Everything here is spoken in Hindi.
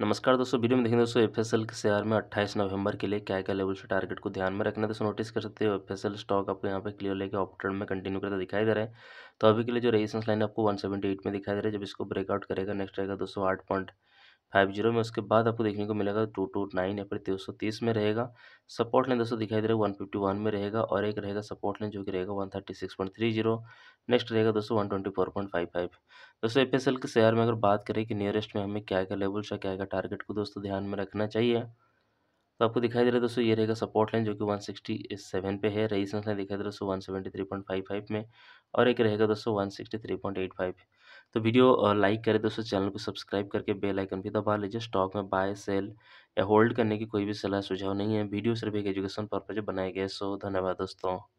नमस्कार दोस्तों वीडियो में देखें दोस्तों एफ एस एल के शेयर में 28 नवंबर के लिए क्या क्या लेवल से टारगेट को ध्यान में रखना तो दोस्तों नोटिस कर सकते हो एफ एस एल स्टॉक आपको यहाँ पे क्लियर लेके ऑफ ट्रेंड में कंटिन्यू करता दिखाई दे रहा है तो अभी के लिए जो रेजिस्टेंस लाइन आपको 178 में दिखाई दे रहा है जब इसको ब्रेकआउट करेगा नेक्स्ट रहेगा दोस्तों आठ पॉइंट फाइव जीरो में उसके बाद आपको देखने को मिलेगा टू टू नाइन या फिर तीन सौ तीस में रहेगा सपोर्ट लाइन दोस्तों दिखाई दे रहा है वन फिफ्टी वन में रहेगा और एक रहेगा सपोर्ट लाइन जो कि रहेगा one thirty six point three zero next रहेगा दोस्तों one twenty four point five five दोस्तों एफ एस एल के शेयर में अगर बात करें कि नियरेस्ट में हमें क्या क्या लेवल्स है क्या क्या टारगेट को दोस्तों ध्यान में रखना चाहिए तो आपको दिखाई दे रहा है दोस्तों ये रहेगा सपोर्ट लाइन जो कि वन सिक्सटी सेवन पे है रेजिस्टेंस लाइन दिखाई दे रहा है दोस्तों one seventy three point five five में और एक रहेगा दोस्तों one sixty three point eight five तो वीडियो लाइक करें दोस्तों चैनल को सब्सक्राइब करके बेल आइकन भी दबा लीजिए स्टॉक में बाय सेल या होल्ड करने की कोई भी सलाह सुझाव नहीं है वीडियो सिर्फ एक एजुकेशन पर्पज बनाए गए सो धन्यवाद दोस्तों